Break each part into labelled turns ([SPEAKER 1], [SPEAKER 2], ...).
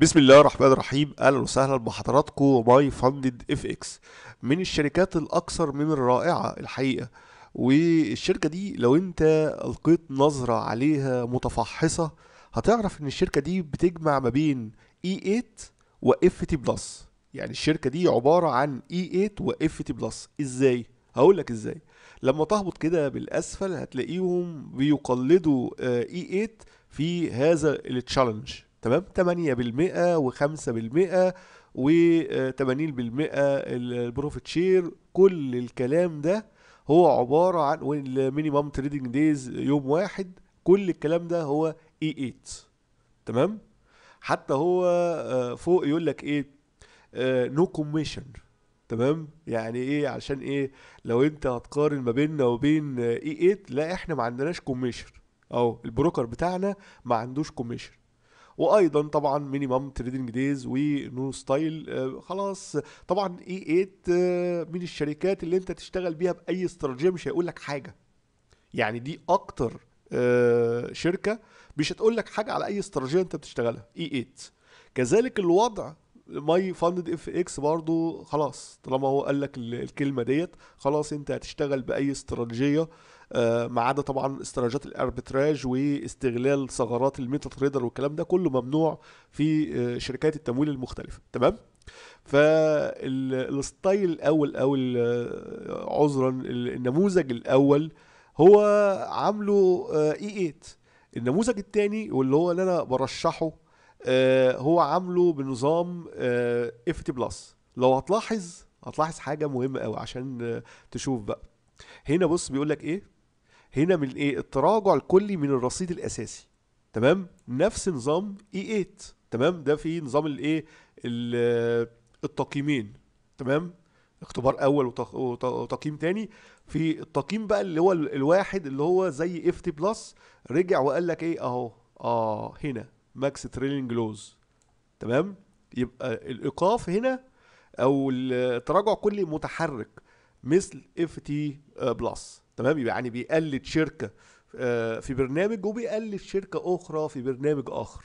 [SPEAKER 1] بسم الله الرحمن الرحيم اهلا وسهلا بحضراتكم ماي فاندد اف اكس من الشركات الاكثر من الرائعه الحقيقه والشركه دي لو انت القيت نظره عليها متفحصه هتعرف ان الشركه دي بتجمع ما بين اي 8 واف تي بلس يعني الشركه دي عباره عن اي 8 واف تي بلس ازاي هقول لك ازاي لما تهبط كده بالاسفل هتلاقيهم بيقلدوا آه، اي 8 في هذا التشالنج تمام 8% و5% و80% البروفيت شير كل الكلام ده هو عبارة عن المينيمم تريدنج دايز يوم واحد كل الكلام ده هو اي e 8 تمام حتى هو آه، فوق يقول لك ايه نو آه، كوميشن تمام يعني ايه علشان ايه لو انت هتقارن ما بيننا وبين اي آه، 8 e لا احنا ما عندناش كوميشن او البروكر بتاعنا ما عندوش كوميشن وايضا طبعا مينيمم تريدنج دايز ونو ستايل آه، خلاص طبعا اي 8 إيه، من الشركات اللي انت تشتغل بيها باي استراتيجيه مش هيقول لك حاجه يعني دي اكتر آه، شركه مش هتقول لك حاجه على اي استراتيجيه انت بتشتغلها اي 8 إيه، كذلك الوضع ماي فاند اف اكس برضو خلاص طالما هو قال لك الكلمه ديت خلاص انت هتشتغل باي استراتيجيه آه، ما عدا طبعا استراتيجيات الاربتراج واستغلال ثغرات الميتا تريدر والكلام ده كله ممنوع في آه، شركات التمويل المختلفه تمام فالستايل الاول او آه، عذرا النموذج الاول هو عامله اي 8 النموذج الثاني واللي هو اللي انا برشحه آه، هو عامله بنظام اف تي بلس لو هتلاحظ هتلاحظ حاجه مهمه قوي عشان آه، تشوف بقى هنا بص بيقول لك ايه هنا من ايه التراجع الكلي من الرصيد الاساسي تمام نفس نظام اي e 8 تمام ده في نظام الايه آه، التقييمين تمام اختبار اول وتقييم تاني في التقييم بقى اللي هو الواحد اللي هو زي اف تي بلس رجع وقال لك ايه اهو اه هنا ماكس تريلينج لوز تمام يبقى الايقاف هنا او التراجع كلي متحرك مثل اف تي بلس تمام يبقى يعني بيقلد شركه آه، في برنامج وبيقلد شركه اخرى في برنامج اخر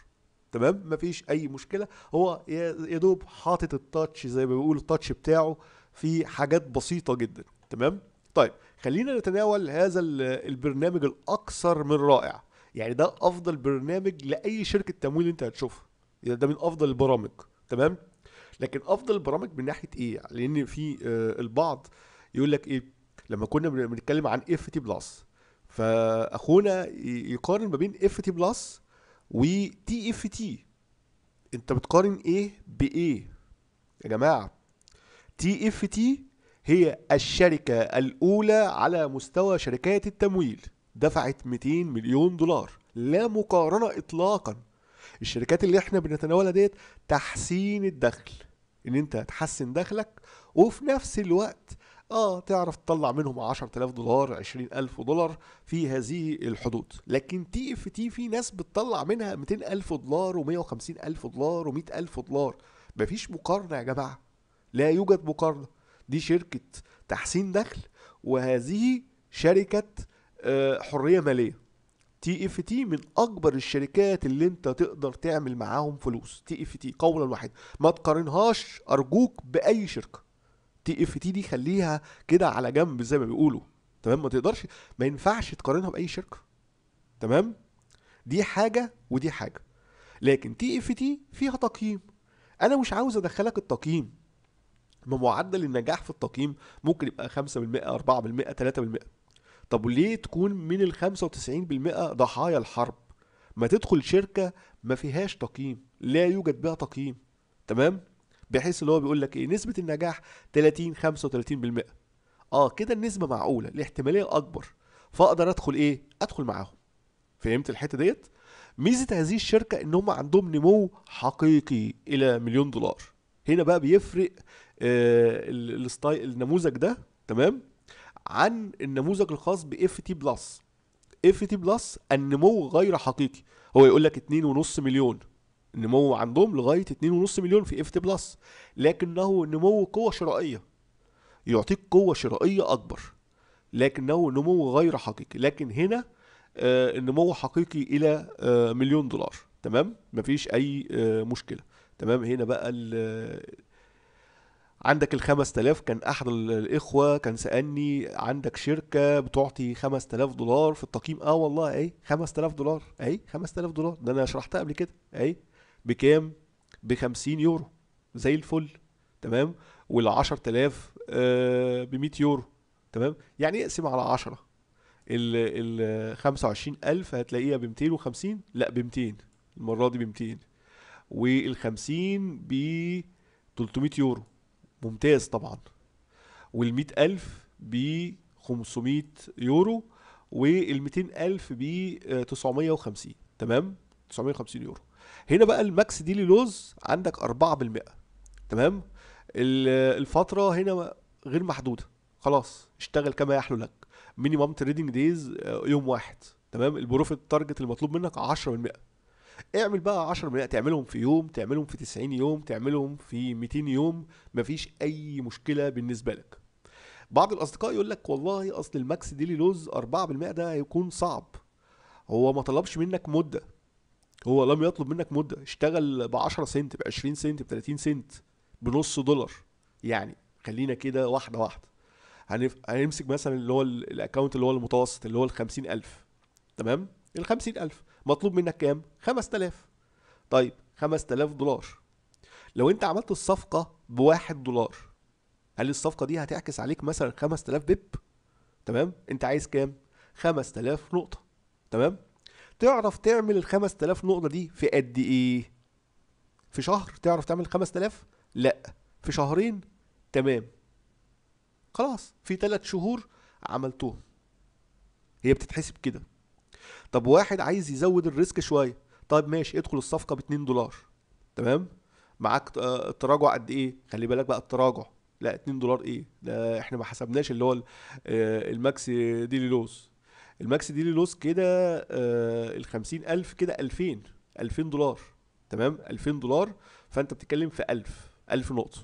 [SPEAKER 1] تمام مفيش اي مشكله هو يا دوب حاطط التاتش زي ما بيقول التاتش بتاعه في حاجات بسيطه جدا تمام طيب خلينا نتناول هذا البرنامج الاكثر من رائع يعني ده افضل برنامج لاي شركه تمويل انت هتشوفها يعني ده من افضل البرامج تمام لكن افضل البرامج من ناحيه ايه لان في آه، البعض يقول لك ايه لما كنا بنتكلم عن اف تي بلس فاخونا يقارن ما بين اف تي بلس وتي اف تي انت بتقارن ايه بايه يا جماعه تي اف تي هي الشركه الاولى على مستوى شركات التمويل دفعت 200 مليون دولار لا مقارنة إطلاقا الشركات اللي احنا بنتناولها ديت تحسين الدخل ان انت تحسن دخلك وفي نفس الوقت اه تعرف تطلع منهم 10000 دولار 20000 دولار في هذه الحدود لكن تي اف تي في ناس بتطلع منها 200000 دولار و150000 دولار و100000 دولار مفيش مقارنة يا جماعة لا يوجد مقارنة دي شركة تحسين دخل وهذه شركة آه، حريه ماليه تي اف تي من اكبر الشركات اللي انت تقدر تعمل معاهم فلوس تي اف تي قولا واحدا ما تقارنهاش ارجوك باي شركه تي اف تي دي خليها كده على جنب زي ما بيقولوا تمام ما تقدرش ما ينفعش تقارنها باي شركه تمام دي حاجه ودي حاجه لكن تي اف تي فيها تقييم انا مش عاوز ادخلك التقييم ما معدل النجاح في التقييم ممكن يبقى 5% 4% 3% طب ليه تكون من ال 95% ضحايا الحرب ما تدخل شركة ما فيهاش تقييم لا يوجد بها تقييم تمام بحيث ان هو بيقول لك ايه نسبة النجاح 30 35% اه كده النسبة معقولة الاحتمالية اكبر فاقدر ادخل ايه ادخل معاهم فهمت الحتة ديت ميزة هذه الشركة ان هم عندهم نمو حقيقي الى مليون دولار هنا بقى بيفرق آه النموذج ده تمام عن النموذج الخاص باف تي بلس اف تي بلس النمو غير حقيقي هو يقول لك 2.5 مليون النمو عندهم لغايه 2.5 مليون في اف تي بلس لكنه نمو قوه شرائيه يعطيك قوه شرائيه اكبر لكنه نمو غير حقيقي لكن هنا آه النمو حقيقي الى آه مليون دولار تمام مفيش اي آه مشكله تمام هنا بقى عندك ال 5000 كان احد الاخوه كان سالني عندك شركه بتعطي 5000 دولار في التقييم اه والله اهي 5000 دولار اهي 5000 دولار ده انا شرحتها قبل كده اهي بكام ب 50 يورو زي الفل تمام وال 10000 آه ب 100 يورو تمام يعني اقسم على 10 ال ال 25000 هتلاقيها ب 250 لا ب 200 المره دي ب 200 وال 50 ب 300 يورو ممتاز طبعا وال ألف ب 500 يورو وال ألف ب 950 آه، تمام 950 يورو هنا بقى الماكس ديلي لوز عندك 4% تمام الفترة هنا غير محدودة خلاص اشتغل كما يحلو لك مينيمم تريدنج دايز يوم واحد تمام البروفيت تارجت المطلوب منك 10% اعمل بقى 10 ملايين تعملهم في يوم تعملهم في 90 يوم تعملهم في 200 يوم مفيش اي مشكله بالنسبه لك بعض الاصدقاء يقول لك والله اصل الماكس ديلي لوز 4% ده هيكون صعب هو ما طلبش منك مده هو لم يطلب منك مده اشتغل ب 10 سنت ب 20 سنت ب 30 سنت بنص دولار يعني خلينا كده واحده واحده هنمسك مثلا اللي هو الاكونت اللي هو المتوسط اللي هو ال 50000 تمام ال 50000 مطلوب منك كام 5000 طيب 5000 دولار لو انت عملت الصفقه 1 دولار هل الصفقه دي هتعكس عليك مثلا 5000 بيب تمام انت عايز كام 5000 نقطه تمام تعرف تعمل ال 5000 نقطه دي في قد ايه في شهر تعرف تعمل 5000 لا في شهرين تمام خلاص في 3 شهور عملتهم هي بتتحسب كده طب واحد عايز يزود الريسك شويه طيب ماشي ادخل الصفقه ب 2 دولار تمام معاك آه، التراجع قد ايه خلي بالك بقى التراجع لا 2 دولار ايه ده احنا ما حسبناش اللي هو آه، الماكس ديلي لوز الماكس ديلي لوز كده آه، ال 50000 كده 2000 2000 دولار تمام 2000 دولار فانت بتتكلم في 1000 1000 نقطه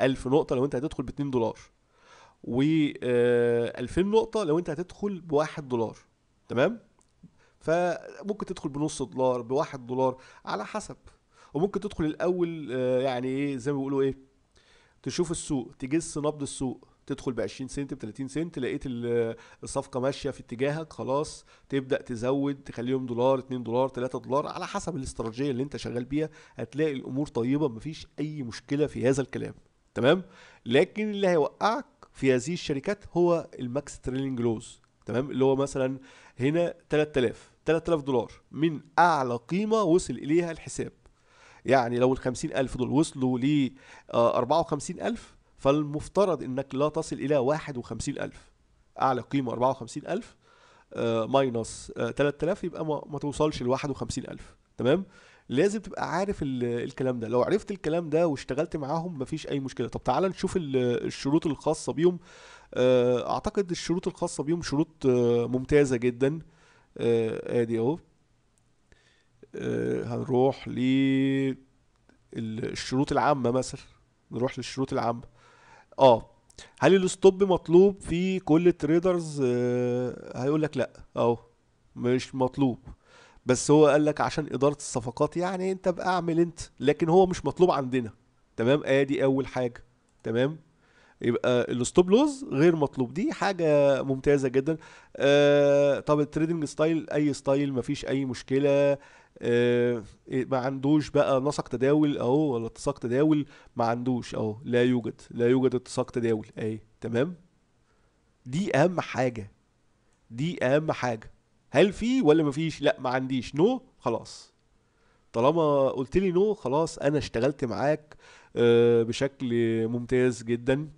[SPEAKER 1] 1000 نقطه لو انت هتدخل ب 2 دولار و 2000 نقطه لو انت هتدخل ب 1 دولار تمام فممكن تدخل بنص دولار بواحد دولار على حسب وممكن تدخل الاول آه، يعني ايه زي ما بيقولوا ايه تشوف السوق تجس نبض السوق تدخل ب 20 سنت ب 30 سنت لقيت الصفقه ماشيه في اتجاهك خلاص تبدا تزود تخليهم دولار 2 دولار 3 دولار على حسب الاستراتيجيه اللي انت شغال بيها هتلاقي الامور طيبه مفيش اي مشكله في هذا الكلام تمام لكن اللي هيوقعك في هذه الشركات هو الماكس تريلينج لوز تمام اللي هو مثلا هنا 3000 3000 دولار من اعلى قيمه وصل اليها الحساب يعني لو ال 50000 دول وصلوا ل 54000 آه، فالمفترض انك لا تصل الى 51000 اعلى قيمه 54000 ماينص 3000 يبقى ما توصلش ل 51000 تمام لازم تبقى عارف الكلام ده لو عرفت الكلام ده واشتغلت معاهم مفيش اي مشكله طب تعال نشوف الشروط الخاصه بيهم آه، اعتقد الشروط الخاصه بيهم شروط آه، ممتازه جدا آه، ادي اهو آه، هنروح للشروط العامة مثلا نروح للشروط العامة اه هل الستوب مطلوب في كل التريدرز آه هيقول لك لا اهو مش مطلوب بس هو قال لك عشان اداره الصفقات يعني انت بقى اعمل انت لكن هو مش مطلوب عندنا تمام ادي اول حاجه تمام يبقى الستوب لوز غير مطلوب دي حاجه ممتازه جدا آه طب التريدنج ستايل اي ستايل مفيش اي مشكله آه إيه، ما عندوش بقى نسق تداول اهو ولا اتساق تداول ما عندوش اهو لا يوجد لا يوجد اتساق تداول اي تمام دي اهم حاجه دي اهم حاجه هل في ولا مفيش لا ما عنديش نو no. خلاص طالما قلت لي نو no. خلاص انا اشتغلت معاك آه، بشكل ممتاز جدا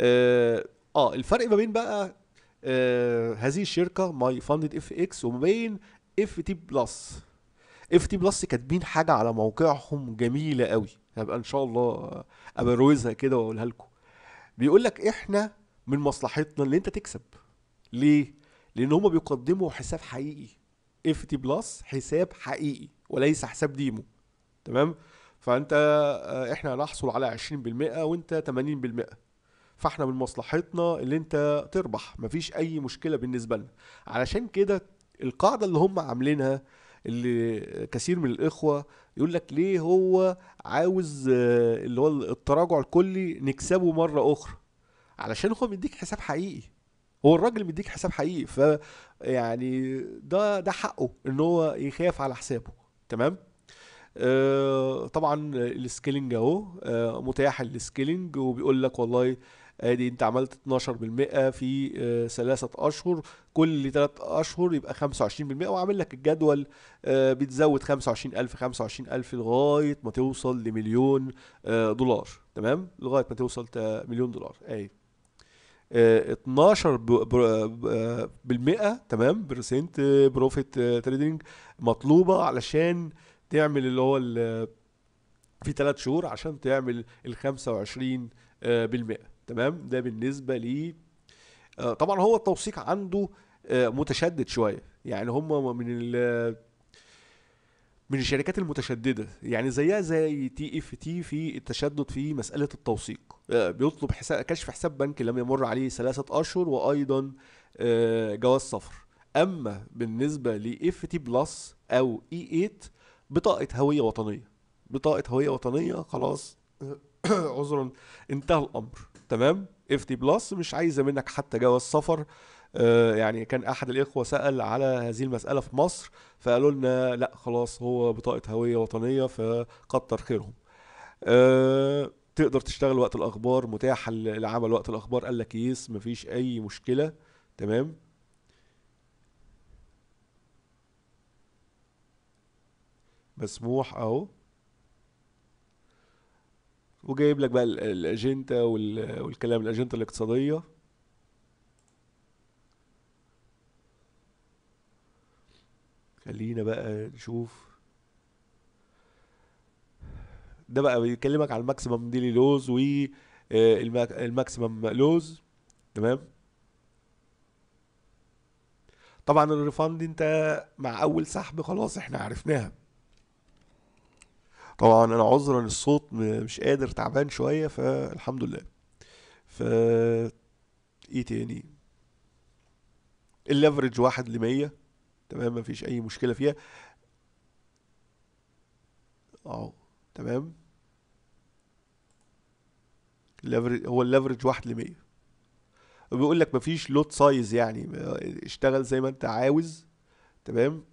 [SPEAKER 1] آه،, اه الفرق ما بين بقى آه هذه الشركه ماي فاندد اف اكس وما بين اف تي بلس اف تي بلس كاتبين حاجه على موقعهم جميله قوي هبقى ان شاء الله ابروزها كده واقولها لكم بيقول لك احنا من مصلحتنا ان انت تكسب ليه لان هما بيقدموا حساب حقيقي اف تي بلس حساب حقيقي وليس حساب ديمو تمام فانت آه، احنا هنحصل على 20% وانت 80% فاحنا من مصلحتنا ان انت تربح مفيش اي مشكله بالنسبه لنا علشان كده القاعده اللي هم عاملينها اللي كثير من الاخوه يقول لك ليه هو عاوز آه، اللي هو التراجع الكلي نكسبه مره اخرى علشان هو مديك حساب حقيقي هو الراجل مديك حساب حقيقي ف يعني ده ده حقه ان هو يخاف على حسابه تمام آه طبعا السكيلنج اهو آه متاح السكيلنج وبيقول لك والله ادي انت عملت 12% في آه، ثلاثه اشهر كل ثلاث اشهر يبقى 25% وعامل لك الجدول آه، بتزود 25000 25000 لغايه ما توصل لمليون آه، دولار تمام لغايه ما توصل مليون دولار اي 12 بالمئة تمام برسنت بروفيت تريدنج مطلوبة علشان تعمل اللي هو في ثلاث شهور عشان تعمل ال 25 بالمئة تمام ده بالنسبه لي آه، طبعا هو التوثيق عنده آه، متشدد شويه يعني هم من ال من الشركات المتشدده يعني زيها زي تي اف تي في التشدد في مساله التوثيق آه، بيطلب حساب كشف حساب بنكي لم يمر عليه ثلاثه اشهر وايضا جواز سفر اما بالنسبه لاف تي بلس او اي e 8 بطاقه هويه وطنيه بطاقه هويه وطنيه خلاص عذرا انتهى الامر تمام اف تي بلس مش عايزه منك حتى جواز سفر آه، يعني كان احد الاخوه سال على هذه المساله في مصر فقالوا لنا لا خلاص هو بطاقه هويه وطنيه فكتر خيرهم آه، تقدر تشتغل وقت الاخبار متاحه للعمل وقت الاخبار قال لك يس مفيش اي مشكله تمام مسموح اهو وجايب لك بقى الاجنده والكلام الاجنده الاقتصاديه خلينا بقى نشوف ده بقى بيكلمك على الماكسيمم ديلي لوز و آه، الماكسيمم لوز تمام طبعا الريفاند انت مع اول سحب خلاص احنا عرفناها طبعا انا عذرا الصوت مش قادر تعبان شويه فالحمد لله ف ايه تاني الليفرج واحد لمية تمام مفيش اي مشكله فيها اهو تمام هو الليفرج واحد لمية بيقول لك مفيش لوت سايز يعني اشتغل زي ما انت عاوز تمام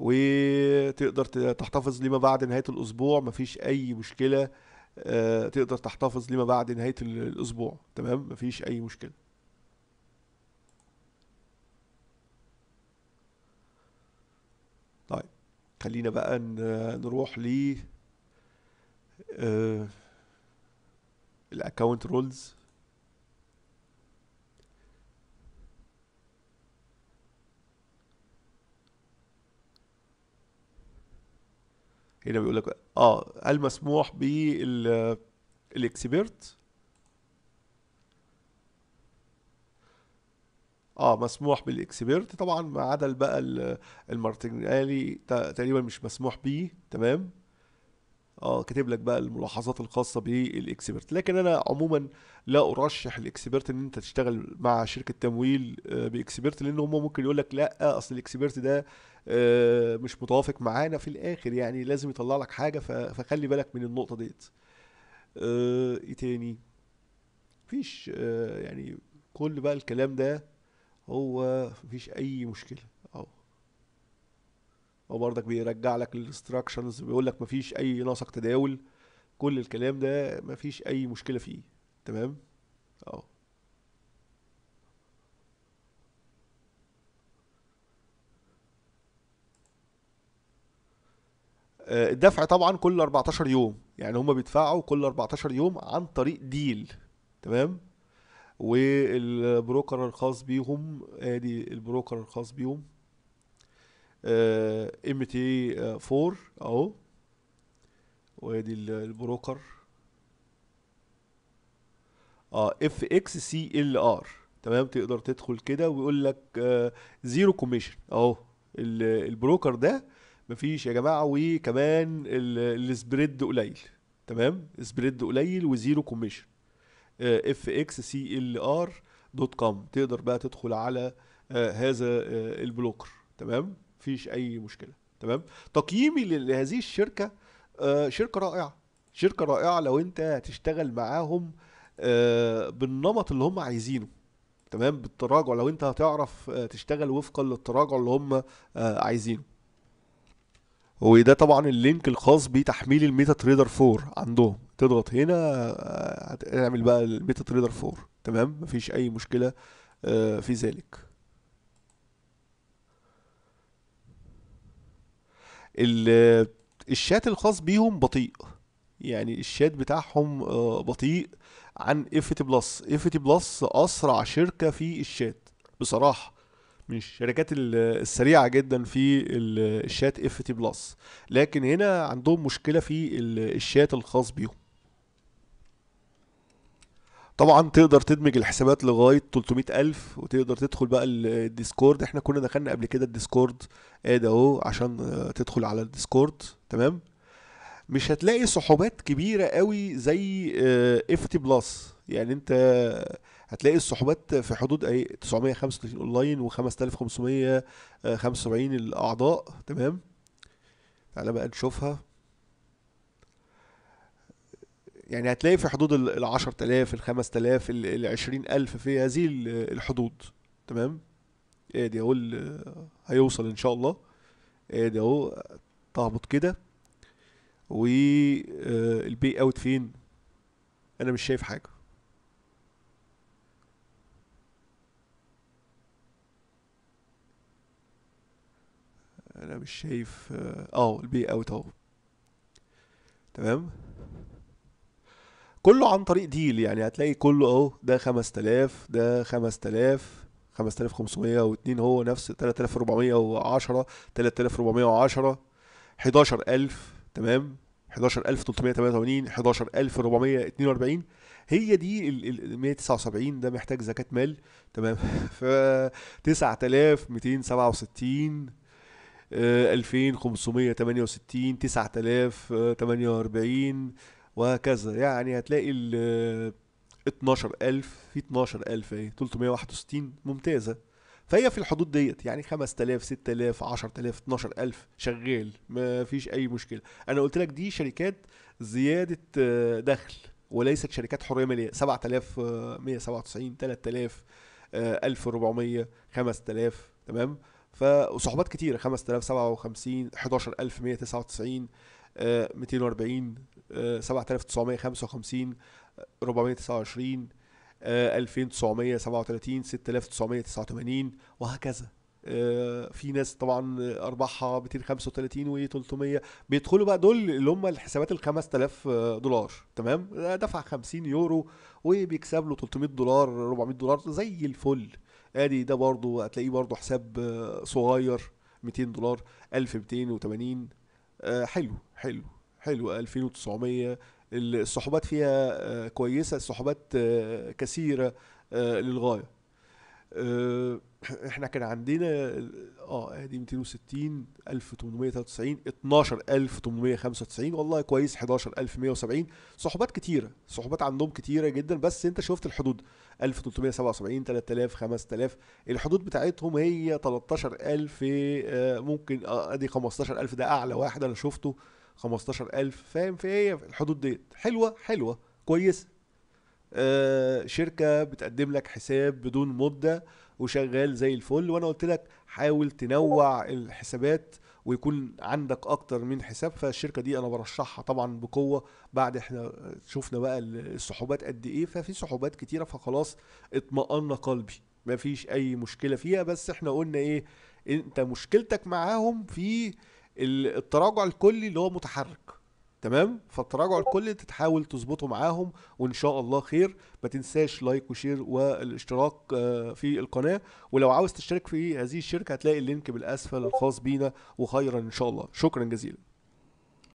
[SPEAKER 1] وتقدر تحتفظ لما بعد نهايه الاسبوع مفيش اي مشكله آه، تقدر تحتفظ لما بعد نهايه الاسبوع تمام مفيش اي مشكله طيب خلينا بقى نروح ل آه، الاكونت رولز هنا بيقول لك اه هل مسموح بالاكسبرت اه مسموح بالاكسبيرت طبعا ما عدا بقى المارتينالي تقريبا مش مسموح بيه تمام اه كاتب لك بقى الملاحظات الخاصه بالاكسبرت لكن انا عموما لا ارشح الاكسبرت ان انت تشتغل مع شركه تمويل آه، باكسبرت لان هم ممكن يقول لك لا آه، اصل الاكسبرت ده آه، مش متوافق معانا في الاخر يعني لازم يطلع لك حاجه فخلي بالك من النقطه ديت ايه تاني مفيش يعني كل بقى الكلام ده هو مفيش اي مشكله وبرضك بيرجع لك الانستراكشنز بيقول لك مفيش اي نسق تداول كل الكلام ده مفيش اي مشكله فيه تمام اه الدفع طبعا كل 14 يوم يعني هما بيدفعوا كل 14 يوم عن طريق ديل تمام والبروكر الخاص بيهم ادي آه، البروكر الخاص بيهم ام تي 4 اهو وادي البروكر اه اف اكس سي ال ار تمام تقدر تدخل كده ويقول لك آه، زيرو كوميشن اهو البروكر ده مفيش يا جماعه وكمان السبريد قليل تمام سبريد قليل وزيرو كوميشن آه، اف اكس سي ال ار دوت كوم تقدر بقى تدخل على آه هذا آه البلوكر تمام مفيش اي مشكله تمام تقييمي لهذه الشركه آه، شركه رائعه شركه رائعه لو انت هتشتغل معاهم آه، بالنمط اللي هم عايزينه تمام بالتراجع لو انت هتعرف آه، تشتغل وفقا للتراجع اللي هم عايزينه وده طبعا اللينك الخاص بتحميل الميتا تريدر 4 عندهم تضغط هنا هتعمل بقى الميتا تريدر 4 تمام مفيش اي مشكله في ذلك الشات الخاص بيهم بطيء يعني الشات بتاعهم آه، بطيء عن اف تي بلس اف تي بلس اسرع شركه في الشات بصراحه من الشركات السريعه جدا في الشات اف تي بلس لكن هنا عندهم مشكله في الشات الخاص بيهم طبعا تقدر تدمج الحسابات لغايه 300000 وتقدر تدخل بقى الديسكورد احنا كنا دخلنا قبل كده الديسكورد ادي اهو عشان آه، تدخل على الديسكورد تمام مش هتلاقي صحوبات كبيره قوي زي آه، اف تي بلس يعني انت هتلاقي الصحوبات في حدود اي 935 اونلاين و5575 آه، الاعضاء تمام تعالى بقى نشوفها يعني هتلاقي في حدود ال 10000 ال 5000 ال 20000 في هذه الحدود تمام ادي اهو هيوصل ان شاء الله ادي اهو تهبط كده والبي آه، اوت فين انا مش شايف حاجه انا مش شايف اه, آه، البي اوت اهو تمام كله عن طريق ديل يعني هتلاقي كله اهو ده 5000 ده 5000 5502 هو نفس 3410 3410 11000 تمام 11388 11442 هي دي ال 179 ده محتاج زكاة مال تمام ف 9267 2568 9048 وهكذا يعني هتلاقي ال 12000 في 12000 اهي 361 ممتازه فهي في الحدود ديت يعني 5000 6000 10000 12000 شغال ما فيش اي مشكله انا قلت لك دي شركات زياده آه، دخل وليست شركات حريه ماليه 7197 3000 1400 5000 تمام فصحبات كتيره 5000 57 11199 240 7955 429 2937 6989 وهكذا آه، في ناس طبعا ارباحها 235 و300 بيدخلوا بقى دول اللي هم الحسابات ال 5000 آه، دولار تمام دفع 50 يورو وبيكسب له 300 دولار 400 دولار زي الفل ادي ده برضه هتلاقيه برضه حساب آه، صغير 200 دولار 1280 آه، حلو حلو حلو 2900 الصحوبات فيها آه، كويسه الصحوبات آه، كثيره للغايه آه، احنا كان عندنا اه ادي 260 1893 12895 والله كويس 11170 صحبات كتيره صحبات عندهم كتيره جدا بس انت شفت الحدود 1377 3000 5000 الحدود بتاعتهم هي 13000 آه، ممكن آه، ادي 15000 ده اعلى واحد انا شفته 15000 فاهم في هي الحدود ديت حلوه حلوه كويس آه، شركه بتقدم لك حساب بدون مده وشغال زي الفل وانا قلت لك حاول تنوع الحسابات ويكون عندك اكتر من حساب فالشركه دي انا برشحها طبعا بقوه بعد احنا شفنا بقى السحوبات قد ايه ففي سحوبات كتيره فخلاص اطمأن قلبي ما فيش اي مشكله فيها بس احنا قلنا ايه انت مشكلتك معاهم في التراجع الكلي اللي هو متحرك تمام فالتراجع الكل انت تحاول تظبطه معاهم وان شاء الله خير ما تنساش لايك وشير والاشتراك آه، في القناه ولو عاوز تشترك في هذه الشركه هتلاقي اللينك بالاسفل الخاص بينا وخيرا ان شاء الله شكرا جزيلا